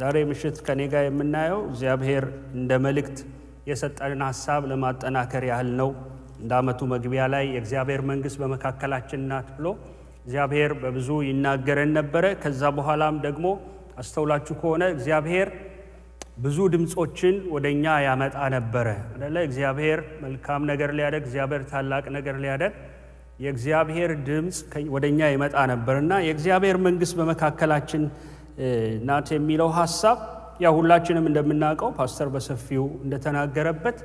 ዛሬ ምሽት ከኔ ጋር የምናየው እግዚአብሔር እንደ መልእክት የሰጠንን ሀሳብ ለማጠናከር ያህል ነው። እንደ አመቱ መግቢያ ላይ የእግዚአብሔር መንግሥት በመካከላችን ናት ብሎ እግዚአብሔር በብዙ ይናገረን ነበረ። ከዛ በኋላም ደግሞ አስተውላችሁ ከሆነ እግዚአብሔር ብዙ ድምፆችን ወደ እኛ ያመጣ ነበረ አደለ? እግዚአብሔር መልካም ነገር ሊያደግ እግዚአብሔር ታላቅ ነገር ሊያደግ የእግዚአብሔር ድምፅ ወደ እኛ ይመጣ ነበርና የእግዚአብሔር መንግሥት በመካከላችን ናት የሚለው ሀሳብ ያ ሁላችንም እንደምናውቀው ፓስተር በሰፊው እንደተናገረበት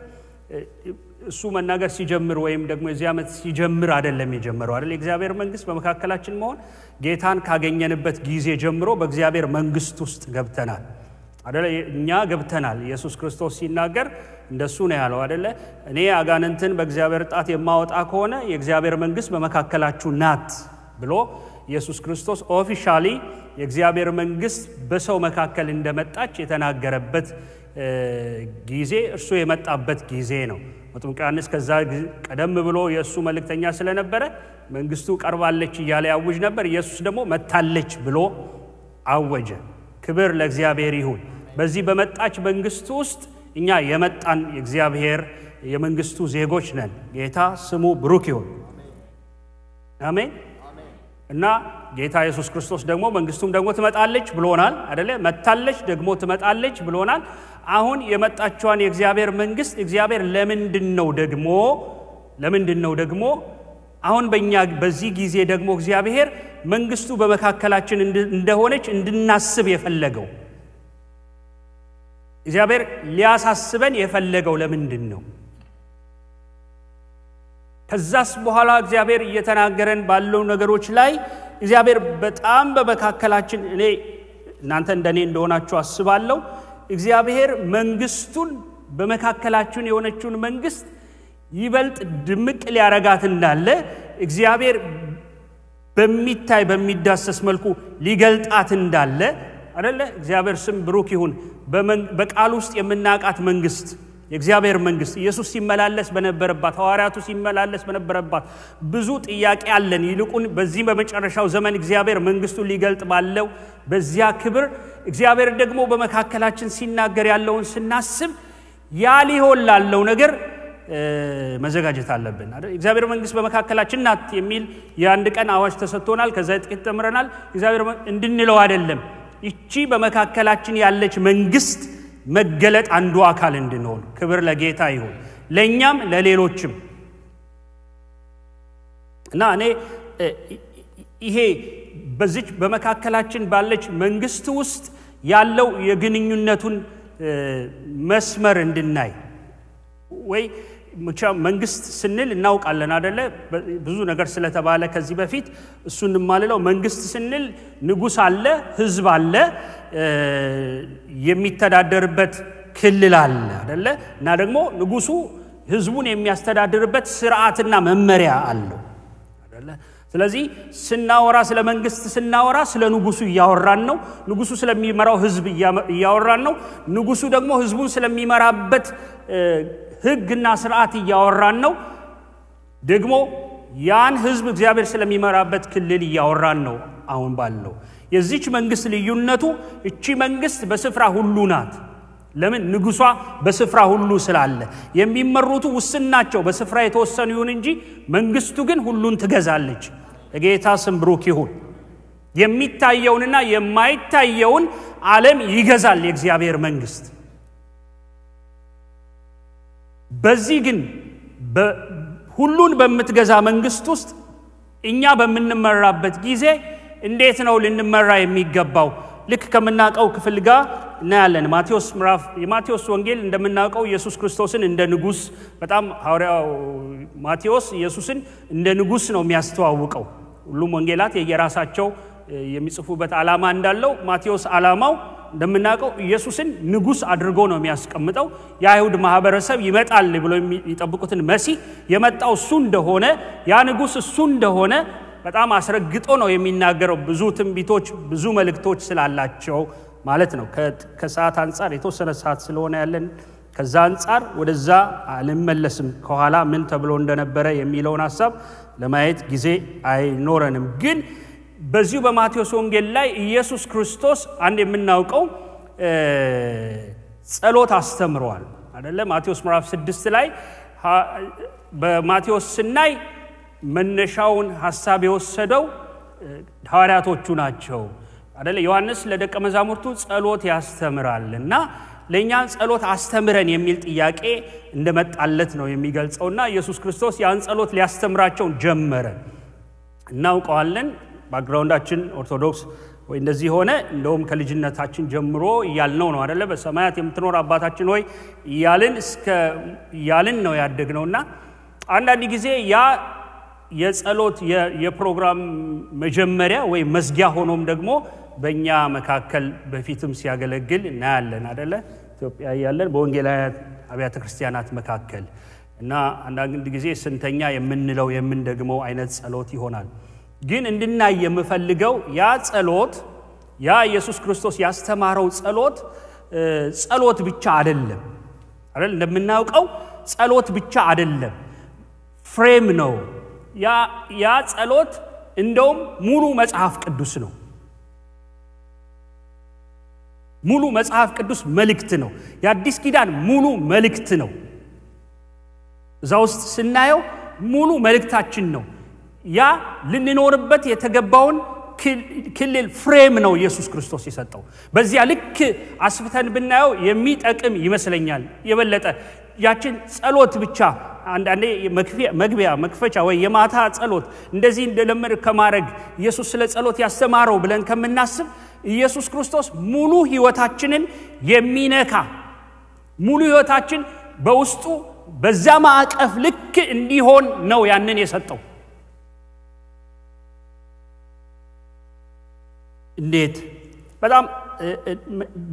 እሱ መናገር ሲጀምር ወይም ደግሞ የዚህ ዓመት ሲጀምር አይደለም የጀመረው አይደል የእግዚአብሔር መንግስት በመካከላችን መሆን ጌታን ካገኘንበት ጊዜ ጀምሮ በእግዚአብሔር መንግስት ውስጥ ገብተናል አደለ እኛ ገብተናል ኢየሱስ ክርስቶስ ሲናገር እንደሱ ነው ያለው አደለ እኔ አጋንንትን በእግዚአብሔር ጣት የማወጣ ከሆነ የእግዚአብሔር መንግስት በመካከላችሁ ናት ብሎ ኢየሱስ ክርስቶስ ኦፊሻሊ የእግዚአብሔር መንግስት በሰው መካከል እንደመጣች የተናገረበት ጊዜ እርሱ የመጣበት ጊዜ ነው። መጥምቁ ዮሐንስ ከዛ ቀደም ብሎ የእሱ መልእክተኛ ስለነበረ መንግስቱ ቀርባለች እያለ ያውጅ ነበር። ኢየሱስ ደግሞ መታለች ብሎ አወጀ። ክብር ለእግዚአብሔር ይሁን። በዚህ በመጣች መንግስቱ ውስጥ እኛ የመጣን የእግዚአብሔር የመንግስቱ ዜጎች ነን። ጌታ ስሙ ብሩክ ይሁን። አሜን። እና ጌታ ኢየሱስ ክርስቶስ ደግሞ መንግስቱም ደግሞ ትመጣለች ብሎናል አደለ መታለች ደግሞ ትመጣለች ብሎናል አሁን የመጣቸዋን የእግዚአብሔር መንግስት እግዚአብሔር ለምንድን ነው ደግሞ ለምንድን ነው ደግሞ አሁን በእኛ በዚህ ጊዜ ደግሞ እግዚአብሔር መንግስቱ በመካከላችን እንደሆነች እንድናስብ የፈለገው እግዚአብሔር ሊያሳስበን የፈለገው ለምንድን ነው ከዛስ በኋላ እግዚአብሔር እየተናገረን ባለው ነገሮች ላይ እግዚአብሔር በጣም በመካከላችን እኔ እናንተ እንደኔ እንደሆናችሁ አስባለሁ እግዚአብሔር መንግስቱን በመካከላችን የሆነችውን መንግስት ይበልጥ ድምቅ ሊያረጋት እንዳለ እግዚአብሔር በሚታይ በሚዳሰስ መልኩ ሊገልጣት እንዳለ አደለ እግዚአብሔር ስም ብሩክ ይሁን በቃል ውስጥ የምናቃት መንግስት የእግዚአብሔር መንግስት ኢየሱስ ሲመላለስ በነበረባት ሐዋርያቱ ሲመላለስ በነበረባት ብዙ ጥያቄ አለን ይልቁን በዚህ በመጨረሻው ዘመን እግዚአብሔር መንግስቱን ሊገልጥ ባለው በዚያ ክብር እግዚአብሔር ደግሞ በመካከላችን ሲናገር ያለውን ስናስብ ያ ሊሆን ላለው ነገር መዘጋጀት አለብን እግዚአብሔር መንግስት በመካከላችን ናት የሚል የአንድ ቀን አዋጅ ተሰጥቶናል ከዛ ጥቂት ተምረናል እግዚአብሔር እንድንለው አይደለም ይቺ በመካከላችን ያለች መንግስት መገለጥ አንዱ አካል እንድንሆን ክብር ለጌታ ይሁን ለእኛም ለሌሎችም እና እኔ ይሄ በዚች በመካከላችን ባለች መንግስት ውስጥ ያለው የግንኙነቱን መስመር እንድናይ ወይ መንግስት ስንል እናውቃለን አደለ ብዙ ነገር ስለተባለ ከዚህ በፊት እሱ እንማልለው መንግስት ስንል ንጉስ አለ ህዝብ አለ የሚተዳደርበት ክልል አለ አደለ እና ደግሞ ንጉሱ ህዝቡን የሚያስተዳድርበት ስርዓትና መመሪያ አለው አደለ ስለዚህ ስናወራ ስለ መንግስት ስናወራ ስለ ንጉሱ እያወራን ነው ንጉሱ ስለሚመራው ህዝብ እያወራን ነው ንጉሱ ደግሞ ህዝቡን ስለሚመራበት ህግና ስርዓት እያወራን ነው ደግሞ ያን ህዝብ እግዚአብሔር ስለሚመራበት ክልል እያወራን ነው አሁን ባለው የዚች መንግስት ልዩነቱ እቺ መንግስት በስፍራ ሁሉ ናት ለምን ንጉሷ በስፍራ ሁሉ ስላለ የሚመሩቱ ውስን ናቸው በስፍራ የተወሰኑ ይሁን እንጂ መንግስቱ ግን ሁሉን ትገዛለች ጌታ ስም ብሩክ ይሁን የሚታየውንና የማይታየውን ዓለም ይገዛል የእግዚአብሔር መንግስት በዚህ ግን ሁሉን በምትገዛ መንግስት ውስጥ እኛ በምንመራበት ጊዜ እንዴት ነው ልንመራ የሚገባው ልክ ከምናውቀው ክፍል ጋር እናያለን ማቴዎስ ምራፍ የማቴዎስ ወንጌል እንደምናውቀው ኢየሱስ ክርስቶስን እንደ ንጉስ በጣም ሐዋርያው ማቴዎስ ኢየሱስን እንደ ንጉስ ነው የሚያስተዋውቀው ሁሉም ወንጌላት የየራሳቸው የሚጽፉበት አላማ እንዳለው ማቴዎስ አላማው እንደምናውቀው ኢየሱስን ንጉስ አድርጎ ነው የሚያስቀምጠው የአይሁድ ማህበረሰብ ይመጣል ብሎ የሚጠብቁትን መሲህ የመጣው እሱ እንደሆነ ያ ንጉስ እሱ እንደሆነ በጣም አስረግጦ ነው የሚናገረው ብዙ ትንቢቶች ብዙ መልእክቶች ስላላቸው ማለት ነው ከሰዓት አንጻር የተወሰነ ሰዓት ስለሆነ ያለን ከዛ አንጻር ወደዛ አልመለስም ከኋላ ምን ተብሎ እንደነበረ የሚለውን ሀሳብ ለማየት ጊዜ አይኖረንም ግን በዚሁ በማቴዎስ ወንጌል ላይ ኢየሱስ ክርስቶስ አንድ የምናውቀው ጸሎት አስተምረዋል አደለ ማቴዎስ ምዕራፍ ስድስት ላይ በማቴዎስ ስናይ መነሻውን ሀሳብ የወሰደው ሐዋርያቶቹ ናቸው አደለ ዮሐንስ ለደቀ መዛሙርቱ ጸሎት ያስተምራል እና ለእኛ ጸሎት አስተምረን የሚል ጥያቄ እንደመጣለት ነው የሚገልጸውና ኢየሱስ ክርስቶስ ያን ጸሎት ሊያስተምራቸው ጀመረ እናውቀዋለን ባክግራውንዳችን ኦርቶዶክስ ወይ እንደዚህ ሆነ እንደውም ከልጅነታችን ጀምሮ እያልነው ነው አደለ በሰማያት የምትኖር አባታችን ሆይ እያልን እስከ እያልን ነው ያደግነው እና አንዳንድ ጊዜ ያ የጸሎት የፕሮግራም መጀመሪያ ወይ መዝጊያ ሆኖም ደግሞ በእኛ መካከል በፊትም ሲያገለግል እናያለን አደለ ኢትዮጵያ እያለን በወንጌላውያን አብያተ ክርስቲያናት መካከል እና አንዳንድ ጊዜ ስንተኛ የምንለው የምንደግመው አይነት ጸሎት ይሆናል ግን እንድናይ የምፈልገው ያ ጸሎት ያ ኢየሱስ ክርስቶስ ያስተማረው ጸሎት ጸሎት ብቻ አይደለም አይደል እንደምናውቀው ጸሎት ብቻ አይደለም ፍሬም ነው ያ ጸሎት እንደውም ሙሉ መጽሐፍ ቅዱስ ነው ሙሉ መጽሐፍ ቅዱስ መልእክት ነው የአዲስ ኪዳን ሙሉ መልእክት ነው እዛ ውስጥ ስናየው ሙሉ መልእክታችን ነው ያ ልንኖርበት የተገባውን ክልል ፍሬም ነው ኢየሱስ ክርስቶስ የሰጠው። በዚያ ልክ አስፍተን ብናየው የሚጠቅም ይመስለኛል። የበለጠ ያችን ጸሎት ብቻ አንዳንዴ መግቢያ መክፈቻ ወይ የማታ ጸሎት እንደዚህ እንደለመድ ከማድረግ ኢየሱስ ስለ ጸሎት ያስተማረው ብለን ከምናስብ ኢየሱስ ክርስቶስ ሙሉ ህይወታችንን የሚነካ ሙሉ ህይወታችን በውስጡ በዛ ማዕቀፍ ልክ እንዲሆን ነው ያንን የሰጠው። እንዴት በጣም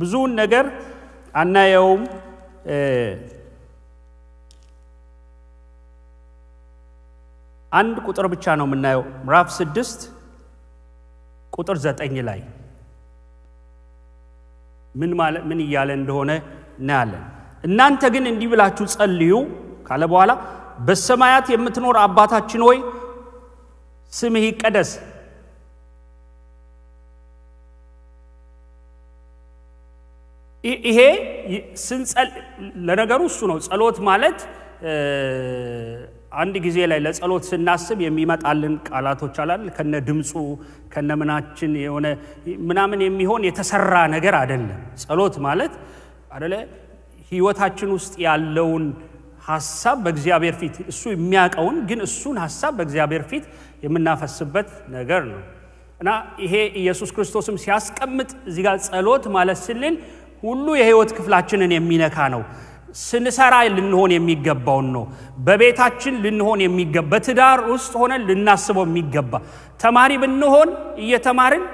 ብዙውን ነገር አናየውም አንድ ቁጥር ብቻ ነው የምናየው ምዕራፍ ስድስት ቁጥር ዘጠኝ ላይ ምን ማለት ምን እያለ እንደሆነ እናያለን እናንተ ግን እንዲህ ብላችሁ ጸልዩ ካለ በኋላ በሰማያት የምትኖር አባታችን ሆይ ስምህ ይቀደስ ይሄ ለነገሩ እሱ ነው ጸሎት ማለት አንድ ጊዜ ላይ ለጸሎት ስናስብ የሚመጣልን ቃላቶች አላል ከነ ድምፁ ከነ ምናችን የሆነ ምናምን የሚሆን የተሰራ ነገር አይደለም። ጸሎት ማለት አደለ ህይወታችን ውስጥ ያለውን ሀሳብ በእግዚአብሔር ፊት እሱ የሚያውቀውን ግን እሱን ሀሳብ በእግዚአብሔር ፊት የምናፈስበት ነገር ነው እና ይሄ ኢየሱስ ክርስቶስም ሲያስቀምጥ እዚጋ ጸሎት ማለት ስልን ሁሉ የህይወት ክፍላችንን የሚነካ ነው ስንሰራ ልንሆን የሚገባውን ነው በቤታችን ልንሆን የሚገባ በትዳር ውስጥ ሆነን ልናስበው የሚገባ ተማሪ ብንሆን እየተማርን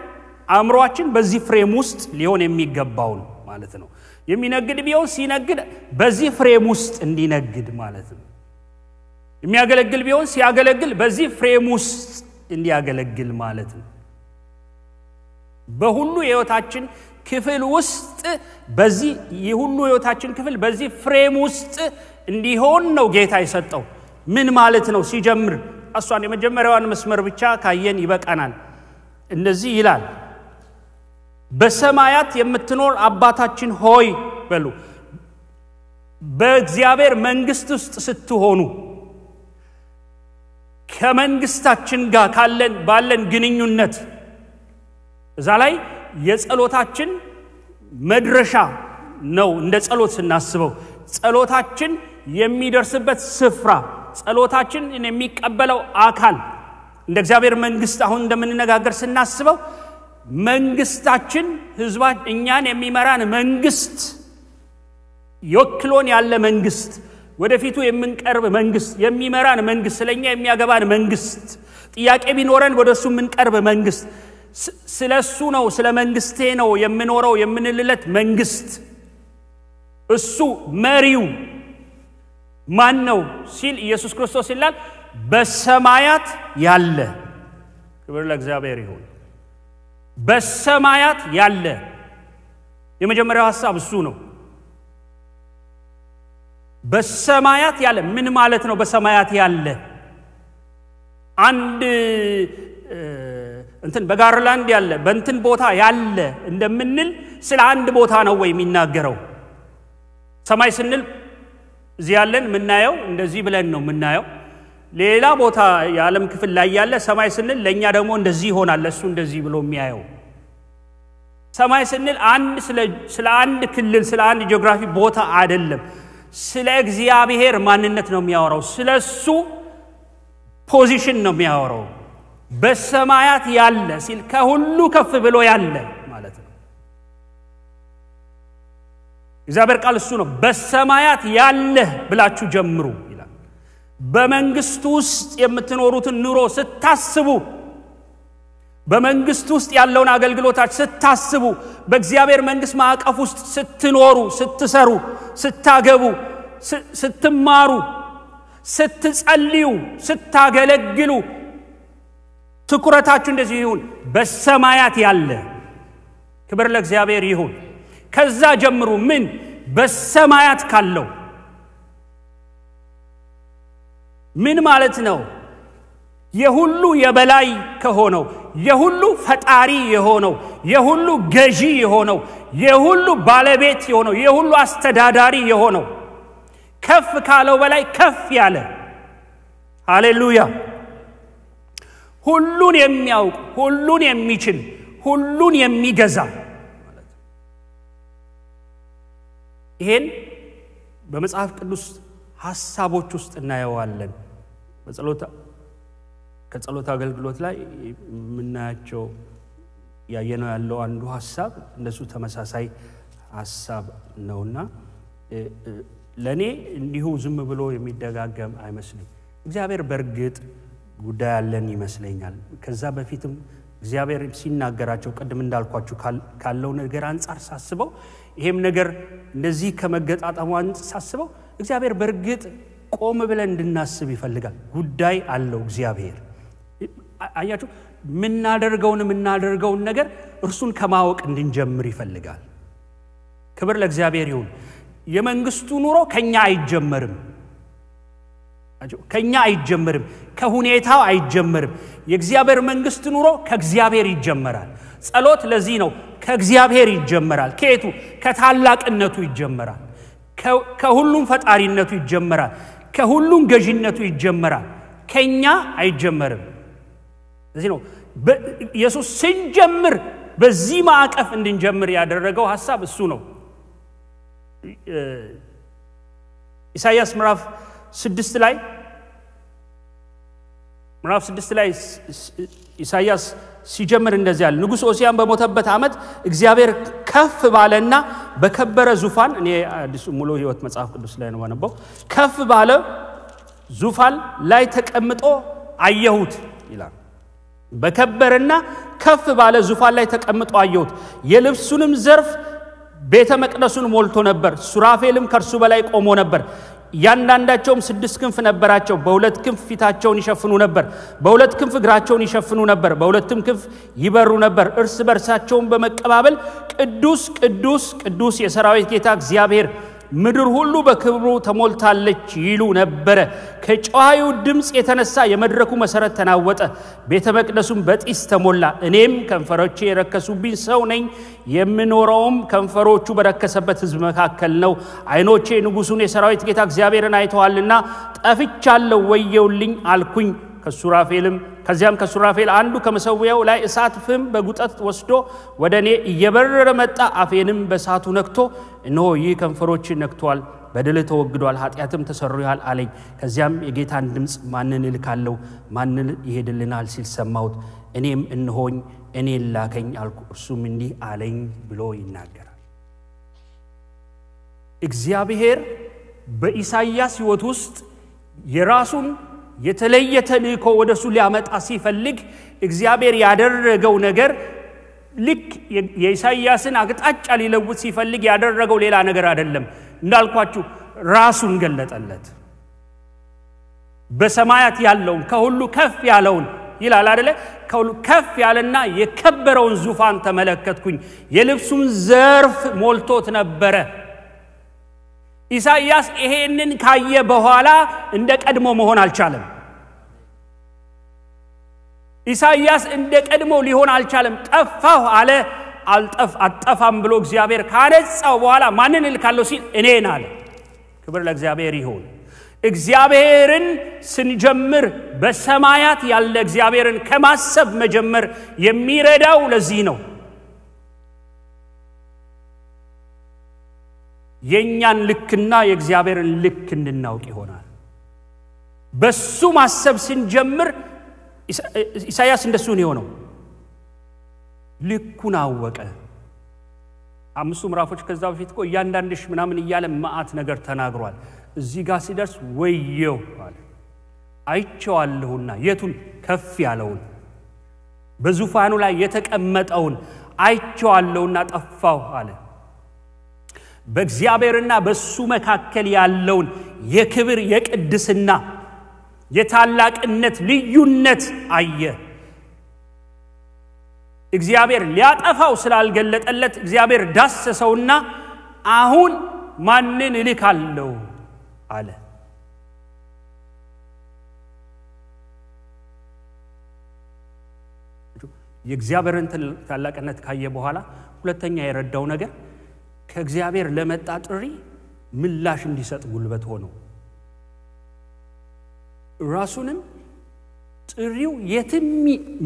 አእምሯችን በዚህ ፍሬም ውስጥ ሊሆን የሚገባውን ማለት ነው የሚነግድ ቢሆን ሲነግድ በዚህ ፍሬም ውስጥ እንዲነግድ ማለት ነው የሚያገለግል ቢሆን ሲያገለግል በዚህ ፍሬም ውስጥ እንዲያገለግል ማለት ነው በሁሉ የህይወታችን ክፍል ውስጥ በዚህ የሁሉ ህይወታችን ክፍል በዚህ ፍሬም ውስጥ እንዲሆን ነው ጌታ የሰጠው። ምን ማለት ነው? ሲጀምር እሷን የመጀመሪያዋን መስመር ብቻ ካየን ይበቃናል። እንደዚህ ይላል፣ በሰማያት የምትኖር አባታችን ሆይ በሉ። በእግዚአብሔር መንግስት ውስጥ ስትሆኑ ከመንግስታችን ጋር ካለን ባለን ግንኙነት እዛ ላይ የጸሎታችን መድረሻ ነው። እንደ ጸሎት ስናስበው ጸሎታችን የሚደርስበት ስፍራ፣ ጸሎታችን የሚቀበለው አካል እንደ እግዚአብሔር መንግስት አሁን እንደምንነጋገር ስናስበው መንግስታችን ህዝባ እኛን የሚመራን መንግስት የወክሎን ያለ መንግስት ወደፊቱ የምንቀርብ መንግስት የሚመራን መንግስት ስለኛ የሚያገባን መንግስት ጥያቄ ቢኖረን ወደ እሱ የምንቀርብ መንግስት ስለ እሱ ነው ስለ መንግስቴ ነው የምኖረው የምንልለት መንግስት እሱ መሪው ማን ነው ሲል ኢየሱስ ክርስቶስ ይላል በሰማያት ያለ ክብር ለእግዚአብሔር ይሁን በሰማያት ያለ የመጀመሪያው ሀሳብ እሱ ነው በሰማያት ያለ ምን ማለት ነው በሰማያት ያለ አንድ እንትን በጋርላንድ ያለ በእንትን ቦታ ያለ እንደምንል ስለ አንድ ቦታ ነው ወይ የሚናገረው ሰማይ ስንል እዚህ ያለን የምናየው እንደዚህ ብለን ነው የምናየው ሌላ ቦታ የዓለም ክፍል ላይ ያለ ሰማይ ስንል ለእኛ ደግሞ እንደዚህ ይሆናል እሱ እንደዚህ ብሎ የሚያየው ሰማይ ስንል አንድ ስለ አንድ ክልል ስለ አንድ ጂኦግራፊ ቦታ አይደለም ስለ እግዚአብሔር ማንነት ነው የሚያወራው ስለ እሱ ፖዚሽን ነው የሚያወራው በሰማያት ያለ ሲል ከሁሉ ከፍ ብሎ ያለ ማለት ነው እግዚአብሔር ቃል እሱ ነው በሰማያት ያለህ ብላችሁ ጀምሩ ይላል በመንግስቱ ውስጥ የምትኖሩትን ኑሮ ስታስቡ በመንግስት ውስጥ ያለውን አገልግሎታች ስታስቡ በእግዚአብሔር መንግስት ማዕቀፍ ውስጥ ስትኖሩ ስትሰሩ ስታገቡ ስትማሩ ስትጸልዩ ስታገለግሉ ትኩረታችሁ እንደዚህ ይሁን፣ በሰማያት ያለ ክብር ለእግዚአብሔር ይሁን። ከዛ ጀምሩ ምን በሰማያት ካለው ምን ማለት ነው? የሁሉ የበላይ ከሆነው የሁሉ ፈጣሪ የሆነው የሁሉ ገዢ የሆነው የሁሉ ባለቤት የሆነው የሁሉ አስተዳዳሪ የሆነው ከፍ ካለው በላይ ከፍ ያለ ሃሌሉያ ሁሉን የሚያውቅ ሁሉን የሚችል ሁሉን የሚገዛ ይሄን በመጽሐፍ ቅዱስ ሀሳቦች ውስጥ እናየዋለን ከጸሎት አገልግሎት ላይ የምናያቸው ያየነው ያለው አንዱ ሀሳብ እንደሱ ተመሳሳይ ሀሳብ ነውና ለእኔ እንዲሁ ዝም ብሎ የሚደጋገም አይመስልም እግዚአብሔር በእርግጥ ጉዳይ ያለን ይመስለኛል። ከዛ በፊትም እግዚአብሔር ሲናገራቸው ቅድም እንዳልኳችሁ ካለው ነገር አንጻር ሳስበው ይሄም ነገር እንደዚህ ከመገጣጠሙ አንጻር ሳስበው እግዚአብሔር በእርግጥ ቆም ብለን እንድናስብ ይፈልጋል። ጉዳይ አለው እግዚአብሔር። አያችሁ፣ የምናደርገውን የምናደርገውን ነገር እርሱን ከማወቅ እንድንጀምር ይፈልጋል። ክብር ለእግዚአብሔር ይሁን። የመንግስቱ ኑሮ ከኛ አይጀመርም። ከኛ አይጀመርም፣ ከሁኔታው አይጀመርም። የእግዚአብሔር መንግስት ኑሮ ከእግዚአብሔር ይጀመራል። ጸሎት ለዚህ ነው ከእግዚአብሔር ይጀመራል። ከየቱ? ከታላቅነቱ ይጀመራል። ከሁሉም ፈጣሪነቱ ይጀመራል። ከሁሉም ገዥነቱ ይጀመራል። ከኛ አይጀመርም። ለዚህ ነው ኢየሱስ ስንጀምር በዚህ ማዕቀፍ እንድንጀምር ያደረገው ሀሳብ እሱ ነው። ኢሳይያስ ምዕራፍ ስድስት ላይ ምዕራፍ ስድስት ላይ ኢሳያስ ሲጀምር እንደዚህ ያለ ንጉሥ ኦሲያን በሞተበት ዓመት እግዚአብሔር ከፍ ባለና በከበረ ዙፋን እኔ አዲሱ ሙሉ ህይወት መጽሐፍ ቅዱስ ላይ ነው ነበው ከፍ ባለ ዙፋን ላይ ተቀምጦ አየሁት ይላል በከበረና ከፍ ባለ ዙፋን ላይ ተቀምጦ አየሁት የልብሱንም ዘርፍ ቤተ መቅደሱን ሞልቶ ነበር ሱራፌልም ከእርሱ በላይ ቆሞ ነበር እያንዳንዳቸውም ስድስት ክንፍ ነበራቸው በሁለት ክንፍ ፊታቸውን ይሸፍኑ ነበር በሁለት ክንፍ እግራቸውን ይሸፍኑ ነበር በሁለትም ክንፍ ይበሩ ነበር እርስ በርሳቸውን በመቀባበል ቅዱስ ቅዱስ ቅዱስ የሰራዊት ጌታ እግዚአብሔር ምድር ሁሉ በክብሩ ተሞልታለች ይሉ ነበረ። ከጨዋዩ ድምፅ የተነሳ የመድረኩ መሰረት ተናወጠ፣ ቤተ መቅደሱም በጢስ ተሞላ። እኔም ከንፈሮቼ የረከሱብኝ ሰው ነኝ፣ የምኖረውም ከንፈሮቹ በረከሰበት ሕዝብ መካከል ነው። ዓይኖቼ ንጉሡን የሰራዊት ጌታ እግዚአብሔርን አይተዋልና ጠፍቻለሁ፣ ወየውልኝ አልኩኝ። ከሱራፌልም ከዚያም ከሱራፌል አንዱ ከመሰዊያው ላይ እሳት ፍም በጉጠት ወስዶ ወደ እኔ እየበረረ መጣ። አፌንም በእሳቱ ነክቶ እነሆ ይህ ከንፈሮች ነክቷል፣ በደል ተወግዷል፣ ኃጢአትም ተሰርዮሃል አለኝ። ከዚያም የጌታን ድምፅ ማንን እልካለሁ? ማንን ይሄድልናል? ሲል ሰማሁት። እኔም እንሆኝ እኔን ላከኝ አልኩ። እርሱም እንዲህ አለኝ ብሎ ይናገራል። እግዚአብሔር በኢሳይያስ ሕይወት ውስጥ የራሱን የተለየ ተልእኮ ወደ እሱ ሊያመጣ ሲፈልግ እግዚአብሔር ያደረገው ነገር ልክ የኢሳይያስን አቅጣጫ ሊለውጥ ሲፈልግ ያደረገው ሌላ ነገር አይደለም እንዳልኳችሁ ራሱን ገለጠለት በሰማያት ያለውን ከሁሉ ከፍ ያለውን ይላል አደለ ከሁሉ ከፍ ያለና የከበረውን ዙፋን ተመለከትኩኝ የልብሱን ዘርፍ ሞልቶት ነበረ ኢሳይያስ ይሄንን ካየ በኋላ እንደ ቀድሞ መሆን አልቻለም ኢሳይያስ እንደ ቀድሞ ሊሆን አልቻለም ጠፋሁ አለ አልጠፍ አጠፋም ብሎ እግዚአብሔር ካነጻው በኋላ ማንን እልካለሁ ሲል እኔን አለ ክብር ለእግዚአብሔር ይሆን እግዚአብሔርን ስንጀምር በሰማያት ያለ እግዚአብሔርን ከማሰብ መጀመር የሚረዳው ለዚህ ነው የእኛን ልክና የእግዚአብሔርን ልክ እንድናውቅ ይሆናል በሱ ማሰብ ስንጀምር ኢሳያስ እንደሱን የሆነው ልኩን አወቀ አምስቱ ምራፎች ከዛ በፊት ኮ እያንዳንድሽ ምናምን እያለ መዓት ነገር ተናግሯል እዚህ ጋር ሲደርስ ወየው አለ አይቸዋለሁና የቱን ከፍ ያለውን በዙፋኑ ላይ የተቀመጠውን አይቸዋለሁና ጠፋው አለ በእግዚአብሔርና በእሱ መካከል ያለውን የክብር የቅድስና የታላቅነት ልዩነት አየ። እግዚአብሔር ሊያጠፋው ስላልገለጠለት እግዚአብሔር ዳሰሰውና አሁን ማንን እልካለሁ አለ። የእግዚአብሔርን ታላቅነት ካየ በኋላ ሁለተኛ የረዳው ነገር ከእግዚአብሔር ለመጣ ጥሪ ምላሽ እንዲሰጥ ጉልበት ሆነው ራሱንም ጥሪው የትም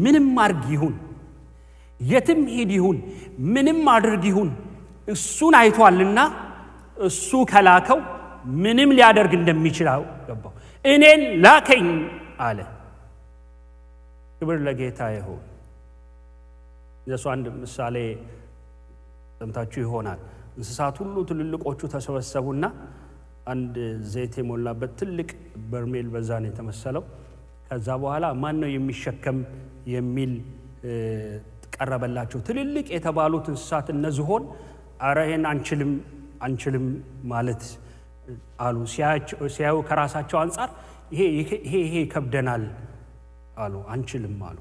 ምንም አድርግ ይሁን የትም ሂድ ይሁን ምንም አድርግ ይሁን እሱን አይቷልና እሱ ከላከው ምንም ሊያደርግ እንደሚችል ገባው እኔን ላከኝ አለ ክብር ለጌታ ይሁን እነሱ አንድ ምሳሌ ሰምታችሁ ይሆናል እንስሳት ሁሉ ትልልቆቹ ተሰበሰቡና አንድ ዘይት የሞላበት ትልቅ በርሜል በዛ ነው የተመሰለው። ከዛ በኋላ ማን ነው የሚሸከም የሚል ቀረበላቸው። ትልልቅ የተባሉት እንስሳት እነዝሆን ዝሆን አረ ይሄን አንችልም አንችልም ማለት አሉ። ሲያዩ ከራሳቸው አንጻር ይሄ ይሄ ይከብደናል አሉ፣ አንችልም አሉ።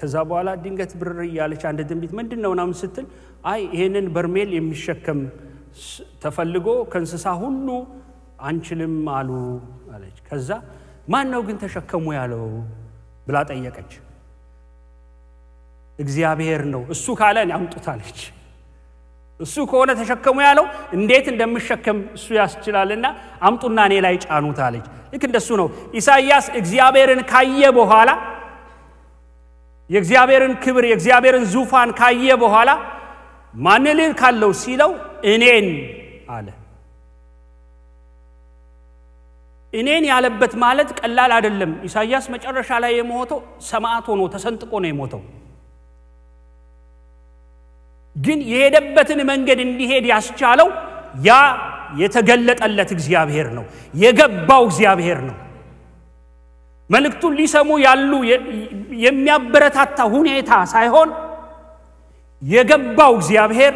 ከዛ በኋላ ድንገት ብር እያለች አንድ ድንቢት ምንድን ነው ምናምን ስትል አይ ይህንን በርሜል የሚሸከም ተፈልጎ ከእንስሳ ሁሉ አንችልም አሉ አለች። ከዛ ማን ነው ግን ተሸከሙ ያለው ብላ ጠየቀች። እግዚአብሔር ነው እሱ ካለ አምጡታለች። እሱ ከሆነ ተሸከሙ ያለው እንዴት እንደምሸከም እሱ ያስችላልና አምጡና እኔ ላይ ጫኑታለች ልክ እንደሱ ነው ኢሳይያስ እግዚአብሔርን ካየ በኋላ የእግዚአብሔርን ክብር የእግዚአብሔርን ዙፋን ካየ በኋላ ማንልህ ካለው ሲለው እኔን አለ እኔን ያለበት ማለት ቀላል አይደለም ኢሳያስ መጨረሻ ላይ የሞተው ሰማዕት ሆኖ ተሰንጥቆ ነው የሞተው ግን የሄደበትን መንገድ እንዲሄድ ያስቻለው ያ የተገለጠለት እግዚአብሔር ነው የገባው እግዚአብሔር ነው መልእክቱን ሊሰሙ ያሉ የሚያበረታታ ሁኔታ ሳይሆን የገባው እግዚአብሔር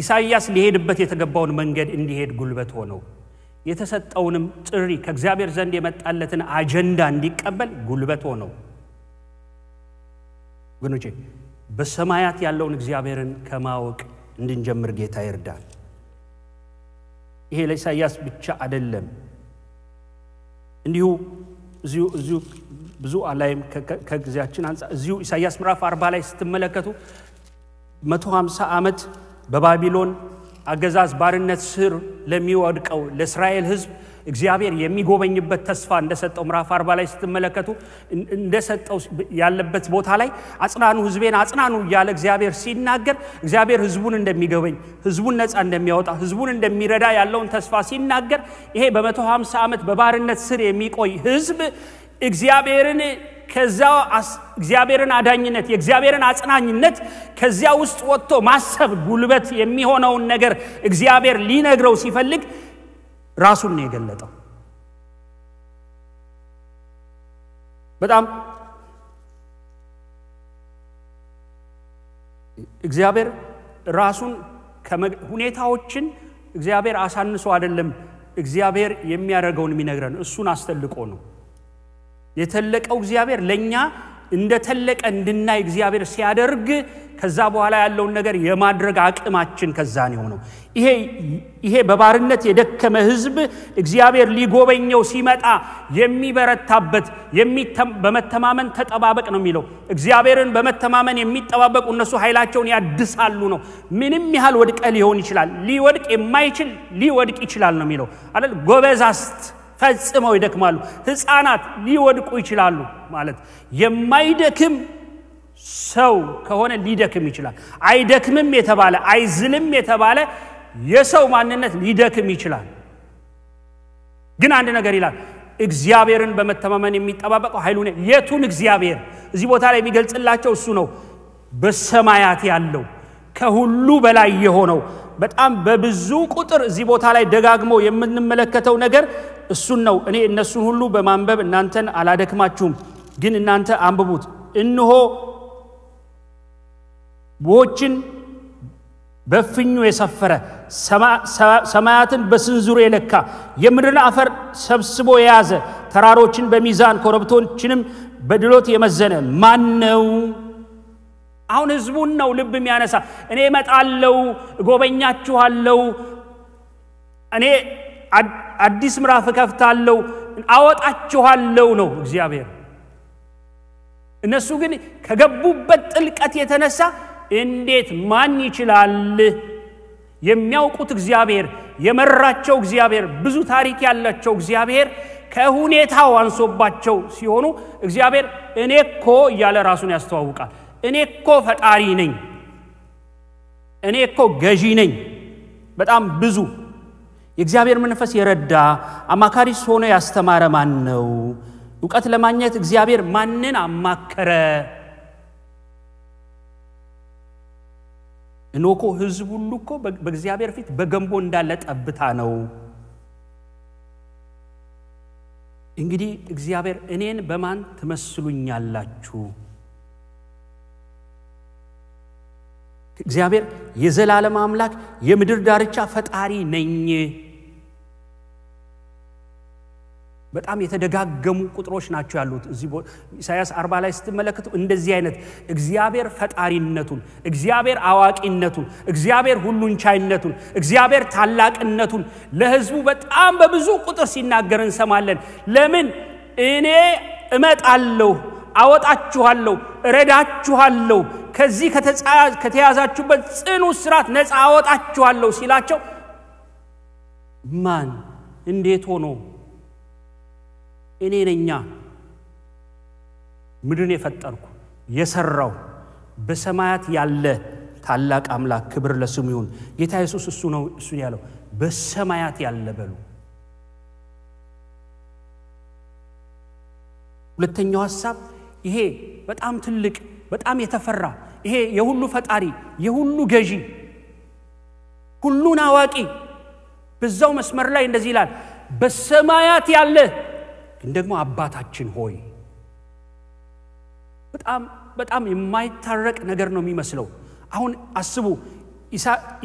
ኢሳይያስ ሊሄድበት የተገባውን መንገድ እንዲሄድ ጉልበት ሆነው የተሰጠውንም ጥሪ ከእግዚአብሔር ዘንድ የመጣለትን አጀንዳ እንዲቀበል ጉልበት ሆነው ወገኖቼ በሰማያት ያለውን እግዚአብሔርን ከማወቅ እንድንጀምር ጌታ ይርዳል ይሄ ለኢሳይያስ ብቻ አደለም እንዲሁ እዚሁ እዚሁ ብዙ አላይም ከጊዜያችን አንጻር እዚሁ ኢሳያስ ምዕራፍ አርባ ላይ ስትመለከቱ መቶ ሀምሳ ዓመት በባቢሎን አገዛዝ ባርነት ስር ለሚወድቀው ለእስራኤል ህዝብ እግዚአብሔር የሚጎበኝበት ተስፋ እንደሰጠው ምዕራፍ አርባ ላይ ስትመለከቱ እንደሰጠው ያለበት ቦታ ላይ አጽናኑ ህዝቤን አጽናኑ እያለ እግዚአብሔር ሲናገር እግዚአብሔር ህዝቡን እንደሚጎበኝ ህዝቡን ነፃ እንደሚያወጣ ህዝቡን እንደሚረዳ ያለውን ተስፋ ሲናገር ይሄ በመቶ 150 ዓመት በባርነት ስር የሚቆይ ህዝብ እግዚአብሔርን ከዚያ እግዚአብሔርን አዳኝነት የእግዚአብሔርን አጽናኝነት ከዚያ ውስጥ ወጥቶ ማሰብ ጉልበት የሚሆነውን ነገር እግዚአብሔር ሊነግረው ሲፈልግ ራሱን ነው የገለጠው በጣም እግዚአብሔር ራሱን ሁኔታዎችን እግዚአብሔር አሳንሶ አይደለም እግዚአብሔር የሚያደርገውን የሚነግረን እሱን አስተልቆ ነው የተለቀው እግዚአብሔር ለእኛ እንደተለቀ እንድናይ እግዚአብሔር ሲያደርግ ከዛ በኋላ ያለውን ነገር የማድረግ አቅማችን ከዛ ነው ይሄ ይሄ በባርነት የደከመ ህዝብ እግዚአብሔር ሊጎበኘው ሲመጣ የሚበረታበት በመተማመን ተጠባበቅ ነው የሚለው። እግዚአብሔርን በመተማመን የሚጠባበቁ እነሱ ኃይላቸውን ያድሳሉ ነው። ምንም ያህል ወድቀ ሊሆን ይችላል፣ ሊወድቅ የማይችል ሊወድቅ ይችላል ነው የሚለው አለ ጎበዛስት ፈጽመው ይደክማሉ። ህፃናት ሊወድቁ ይችላሉ ማለት የማይደክም ሰው ከሆነ ሊደክም ይችላል። አይደክምም የተባለ አይዝልም የተባለ የሰው ማንነት ሊደክም ይችላል። ግን አንድ ነገር ይላል፣ እግዚአብሔርን በመተማመን የሚጠባበቀው ኃይሉ የቱን እግዚአብሔር? እዚህ ቦታ ላይ የሚገልጽላቸው እሱ ነው፣ በሰማያት ያለው ከሁሉ በላይ የሆነው በጣም በብዙ ቁጥር እዚህ ቦታ ላይ ደጋግሞ የምንመለከተው ነገር እሱን ነው። እኔ እነሱን ሁሉ በማንበብ እናንተን አላደክማችሁም፣ ግን እናንተ አንብቡት። እንሆ ውሆችን በፍኙ የሰፈረ ሰማያትን በስንዝሩ የለካ የምድርን አፈር ሰብስቦ የያዘ ተራሮችን በሚዛን ኮረብቶችንም በድሎት የመዘነ ማን ነው? አሁን ህዝቡን ነው ልብ የሚያነሳ እኔ እመጣለው እጎበኛችኋለው እኔ አዲስ ምዕራፍ እከፍታለው አወጣችኋለው ነው እግዚአብሔር እነሱ ግን ከገቡበት ጥልቀት የተነሳ እንዴት ማን ይችላል የሚያውቁት እግዚአብሔር የመራቸው እግዚአብሔር ብዙ ታሪክ ያላቸው እግዚአብሔር ከሁኔታው አንሶባቸው ሲሆኑ እግዚአብሔር እኔ እኮ እያለ ራሱን ያስተዋውቃል እኔ እኮ ፈጣሪ ነኝ፣ እኔ እኮ ገዢ ነኝ፣ በጣም ብዙ የእግዚአብሔር መንፈስ የረዳ አማካሪ ሆኖ ያስተማረ ማን ነው? እውቀት ለማግኘት እግዚአብሔር ማንን አማከረ? እኖኮ ህዝብ ሁሉ እኮ በእግዚአብሔር ፊት በገንቦ እንዳለ ጠብታ ነው። እንግዲህ እግዚአብሔር እኔን በማን ትመስሉኛላችሁ? እግዚአብሔር የዘላለም አምላክ የምድር ዳርቻ ፈጣሪ ነኝ። በጣም የተደጋገሙ ቁጥሮች ናቸው ያሉት። እዚህ ኢሳያስ አርባ ላይ ስትመለከቱ እንደዚህ አይነት እግዚአብሔር ፈጣሪነቱን፣ እግዚአብሔር አዋቂነቱን፣ እግዚአብሔር ሁሉን ቻይነቱን፣ እግዚአብሔር ታላቅነቱን ለህዝቡ በጣም በብዙ ቁጥር ሲናገር እንሰማለን። ለምን እኔ እመጣለሁ፣ አወጣችኋለሁ፣ እረዳችኋለሁ ከዚህ ከተያዛችሁበት ጽኑ ስራት ነፃ አወጣችኋለሁ ሲላቸው ማን እንዴት ሆኖ እኔ ነኛ ምድርን የፈጠርኩ የሰራው በሰማያት ያለ ታላቅ አምላክ ክብር ለስሙ ይሁን ጌታ ኢየሱስ እሱ ነው እሱ ያለው በሰማያት ያለ በሉ ሁለተኛው ሀሳብ ይሄ በጣም ትልቅ በጣም የተፈራ ይሄ የሁሉ ፈጣሪ የሁሉ ገዢ ሁሉን አዋቂ በዛው መስመር ላይ እንደዚህ ይላል በሰማያት ያለ ግን ደግሞ አባታችን ሆይ በጣም በጣም የማይታረቅ ነገር ነው የሚመስለው አሁን አስቡ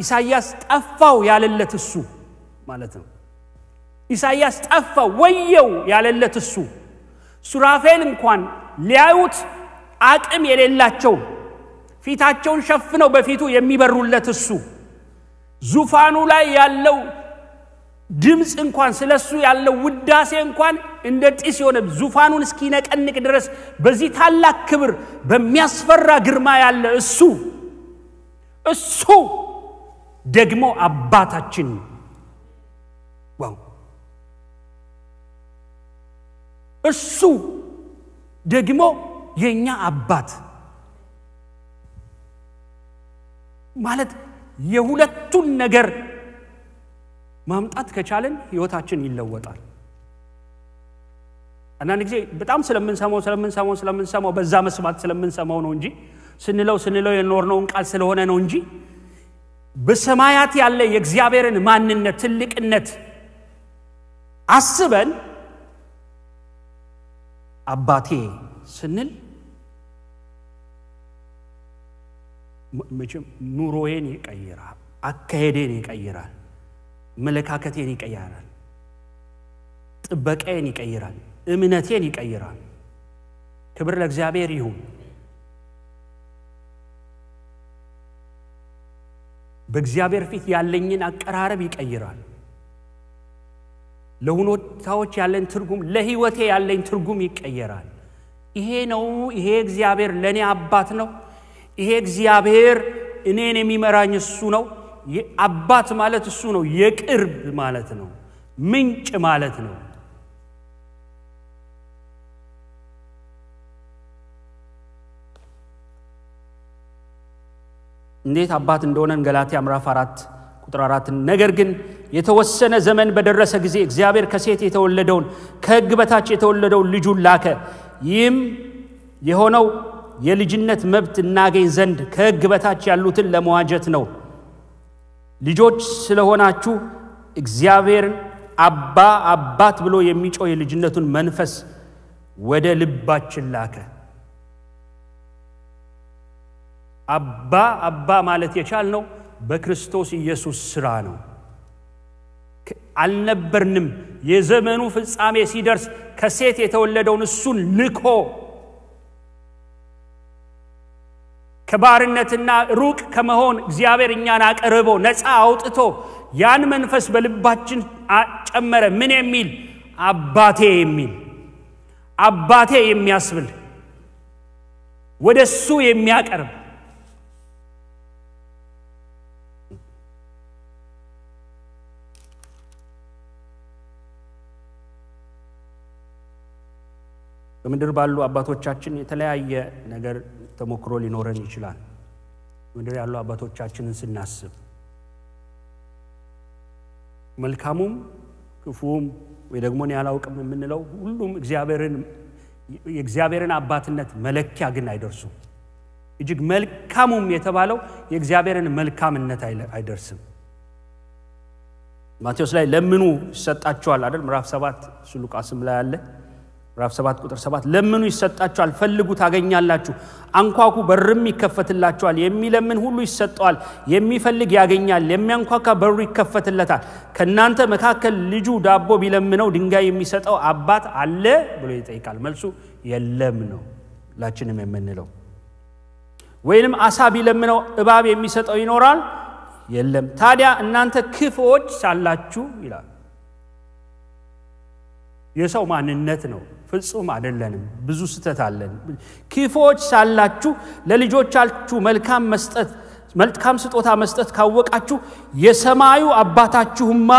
ኢሳያስ ጠፋው ያለለት እሱ ማለት ነው ኢሳያስ ጠፋው ወየው ያለለት እሱ ሱራፌል እንኳን ሊያዩት አቅም የሌላቸው ፊታቸውን ሸፍነው በፊቱ የሚበሩለት እሱ ዙፋኑ ላይ ያለው ድምፅ እንኳን ስለ እሱ ያለው ውዳሴ እንኳን እንደ ጢስ የሆነ ዙፋኑን እስኪነቀንቅ ድረስ በዚህ ታላቅ ክብር በሚያስፈራ ግርማ ያለ እሱ እሱ ደግሞ አባታችን ዋው እሱ ደግሞ የእኛ አባት ማለት የሁለቱን ነገር ማምጣት ከቻለን ህይወታችን ይለወጣል። አንዳንድ ጊዜ በጣም ስለምንሰማው ስለምንሰማው ስለምንሰማው በዛ መስማት ስለምንሰማው ነው እንጂ ስንለው ስንለው የኖርነውን ቃል ስለሆነ ነው እንጂ በሰማያት ያለ የእግዚአብሔርን ማንነት ትልቅነት አስበን አባቴ ስንል መቼም ኑሮዬን ይቀይራል፣ አካሄዴን ይቀይራል፣ አመለካከቴን ይቀይራል፣ ጥበቃዬን ይቀይራል፣ እምነቴን ይቀይራል። ክብር ለእግዚአብሔር ይሁን። በእግዚአብሔር ፊት ያለኝን አቀራረብ ይቀይራል። ለሁኔታዎች ያለን ትርጉም፣ ለህይወቴ ያለኝ ትርጉም ይቀየራል። ይሄ ነው ይሄ እግዚአብሔር ለእኔ አባት ነው ይሄ እግዚአብሔር እኔን የሚመራኝ እሱ ነው። አባት ማለት እሱ ነው። የቅርብ ማለት ነው። ምንጭ ማለት ነው። እንዴት አባት እንደሆነን ገላትያ ምዕራፍ አራት ቁጥር አራት ነገር ግን የተወሰነ ዘመን በደረሰ ጊዜ እግዚአብሔር ከሴት የተወለደውን ከሕግ በታች የተወለደውን ልጁን ላከ። ይህም የሆነው የልጅነት መብት እናገኝ ዘንድ ከሕግ በታች ያሉትን ለመዋጀት ነው። ልጆች ስለሆናችሁ እግዚአብሔርን አባ አባት ብሎ የሚጮህ የልጅነቱን መንፈስ ወደ ልባችን ላከ። አባ አባ ማለት የቻልነው በክርስቶስ ኢየሱስ ሥራ ነው። አልነበርንም። የዘመኑ ፍጻሜ ሲደርስ ከሴት የተወለደውን እሱን ልኮ ከባርነትና ሩቅ ከመሆን እግዚአብሔር እኛን አቀርቦ ነፃ አውጥቶ ያን መንፈስ በልባችን አጨመረ ምን የሚል አባቴ የሚል አባቴ የሚያስብል ወደ እሱ የሚያቀርብ በምድር ባሉ አባቶቻችን የተለያየ ነገር ተሞክሮ ሊኖረን ይችላል። ምድር ያሉ አባቶቻችንን ስናስብ መልካሙም ክፉም ወይ ደግሞ እኔ የምንለው ሁሉም የእግዚአብሔርን አባትነት መለኪያ ግን አይደርሱም። እጅግ መልካሙም የተባለው የእግዚአብሔርን መልካምነት አይደርስም። ማቴዎስ ላይ ለምኑ ይሰጣቸዋል አይደል? ምዕራፍ ሰባት ሱሉቃስም ላይ አለ። ምዕራፍ 7 ቁጥር 7 ለምኑ ይሰጣችኋል፣ ፈልጉ ታገኛላችሁ፣ አንኳኩ በርም ይከፈትላችኋል። የሚለምን ሁሉ ይሰጠዋል፣ የሚፈልግ ያገኛል፣ የሚያንኳካ በሩ ይከፈትለታል። ከእናንተ መካከል ልጁ ዳቦ ቢለምነው ድንጋይ የሚሰጠው አባት አለ ብሎ ይጠይቃል። መልሱ የለም ነው ላችንም የምንለው። ወይንም አሳ ቢለምነው እባብ የሚሰጠው ይኖራል? የለም። ታዲያ እናንተ ክፎች ሳላችሁ ይላል የሰው ማንነት ነው ፍጹም አይደለንም ብዙ ስተት አለን ክፎች ሳላችሁ ለልጆቻችሁ መልካም መስጠት መልካም ስጦታ መስጠት ካወቃችሁ የሰማዩ አባታችሁማ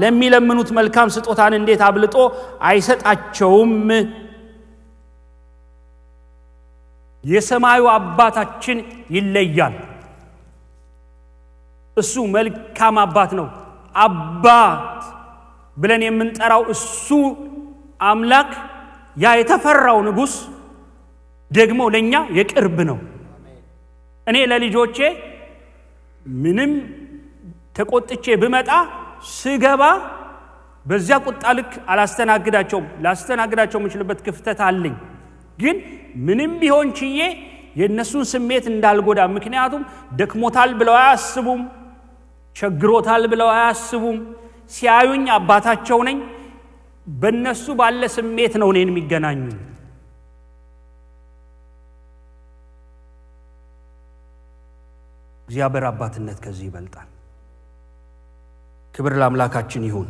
ለሚለምኑት መልካም ስጦታን እንዴት አብልጦ አይሰጣቸውም የሰማዩ አባታችን ይለያል እሱ መልካም አባት ነው አባት ብለን የምንጠራው እሱ አምላክ ያ የተፈራው ንጉስ ደግሞ ለእኛ የቅርብ ነው እኔ ለልጆቼ ምንም ተቆጥቼ ብመጣ ስገባ በዚያ ቁጣ ልክ አላስተናግዳቸውም ላስተናግዳቸው የምችልበት ክፍተት አለኝ ግን ምንም ቢሆን ችዬ የእነሱን ስሜት እንዳልጎዳ ምክንያቱም ደክሞታል ብለው አያስቡም ቸግሮታል ብለው አያስቡም ሲያዩኝ አባታቸው ነኝ በእነሱ ባለ ስሜት ነው እኔን የሚገናኙ እግዚአብሔር አባትነት ከዚህ ይበልጣል ክብር ለአምላካችን ይሁን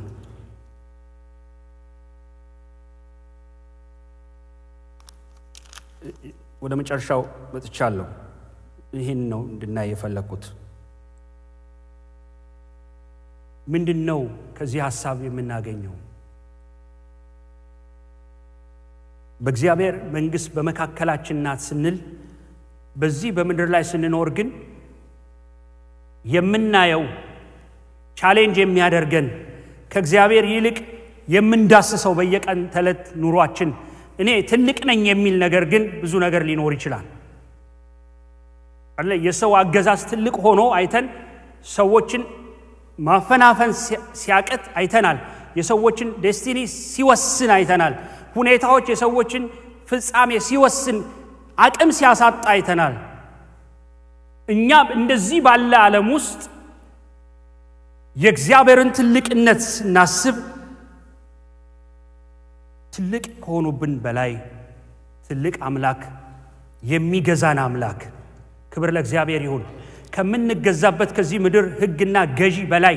ወደ መጨረሻው መጥቻለሁ ይህን ነው እንድናይ የፈለግኩት ምንድን ነው ከዚህ ሀሳብ የምናገኘው በእግዚአብሔር መንግሥት በመካከላችን ናት ስንል በዚህ በምድር ላይ ስንኖር ግን የምናየው ቻሌንጅ የሚያደርገን ከእግዚአብሔር ይልቅ የምንዳስሰው በየቀን ተዕለት ኑሯችን እኔ ትልቅ ነኝ የሚል ነገር ግን ብዙ ነገር ሊኖር ይችላል አለ የሰው አገዛዝ ትልቅ ሆኖ አይተን ሰዎችን ማፈናፈን ሲያቅት አይተናል የሰዎችን ዴስቲኒ ሲወስን አይተናል ሁኔታዎች የሰዎችን ፍጻሜ ሲወስን አቅም ሲያሳጣ አይተናል። እኛ እንደዚህ ባለ ዓለም ውስጥ የእግዚአብሔርን ትልቅነት ስናስብ ትልቅ ከሆኑብን በላይ ትልቅ አምላክ የሚገዛን አምላክ ክብር ለእግዚአብሔር ይሁን። ከምንገዛበት ከዚህ ምድር ህግና ገዢ በላይ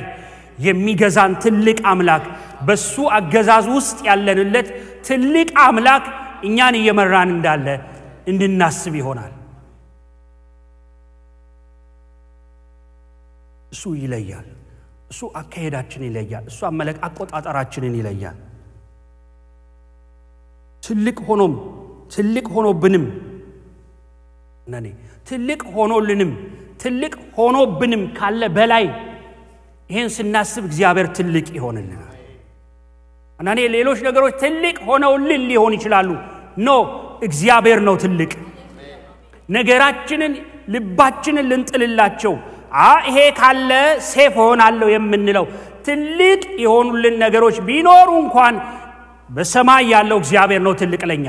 የሚገዛን ትልቅ አምላክ በሱ አገዛዝ ውስጥ ያለንለት ትልቅ አምላክ እኛን እየመራን እንዳለ እንድናስብ ይሆናል። እሱ ይለያል። እሱ አካሄዳችንን ይለያል። እሱ አመለክ አቆጣጠራችንን ይለያል። ትልቅ ሆኖም ትልቅ ሆኖብንም ትልቅ ሆኖልንም ትልቅ ሆኖብንም ካለ በላይ ይህን ስናስብ እግዚአብሔር ትልቅ ይሆንልናል አንዳንዴ ሌሎች ነገሮች ትልቅ ሆነውልን ሊሆን ይችላሉ ኖ እግዚአብሔር ነው ትልቅ ነገራችንን ልባችንን ልንጥልላቸው ይሄ ካለ ሴፍ ሆናለሁ የምንለው ትልቅ የሆኑልን ነገሮች ቢኖሩ እንኳን በሰማይ ያለው እግዚአብሔር ነው ትልቅ ለኛ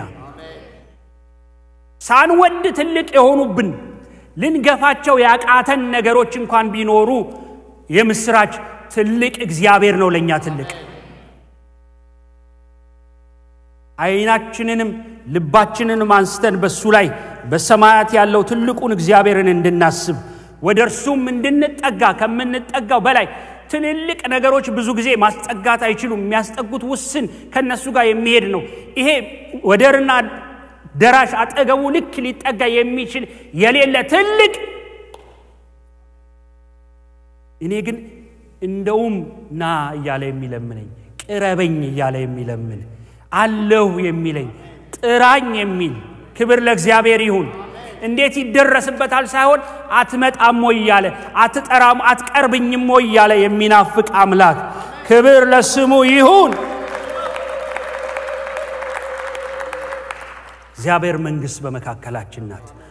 ሳንወድ ትልቅ የሆኑብን ልንገፋቸው ያቃተን ነገሮች እንኳን ቢኖሩ የምስራች ትልቅ እግዚአብሔር ነው ለእኛ ትልቅ አይናችንንም ልባችንንም አንስተን በሱ ላይ በሰማያት ያለው ትልቁን እግዚአብሔርን እንድናስብ ወደ እርሱም እንድንጠጋ ከምንጠጋው በላይ ትልልቅ ነገሮች ብዙ ጊዜ ማስጠጋት አይችሉም የሚያስጠጉት ውስን ከነሱ ጋር የሚሄድ ነው ይሄ ወደርና ደራሽ አጠገቡ ልክ ሊጠጋ የሚችል የሌለ ትልቅ እኔ ግን እንደውም ና እያለ የሚለምነኝ ቅረበኝ እያለ የሚለምን አለሁ የሚለኝ ጥራኝ የሚል ክብር ለእግዚአብሔር ይሁን እንዴት ይደረስበታል ሳይሆን አትመጣም ወይ እያለ አትጠራም አትቀርብኝም ወይ እያለ የሚናፍቅ አምላክ ክብር ለስሙ ይሁን እግዚአብሔር መንግሥት በመካከላችን ናት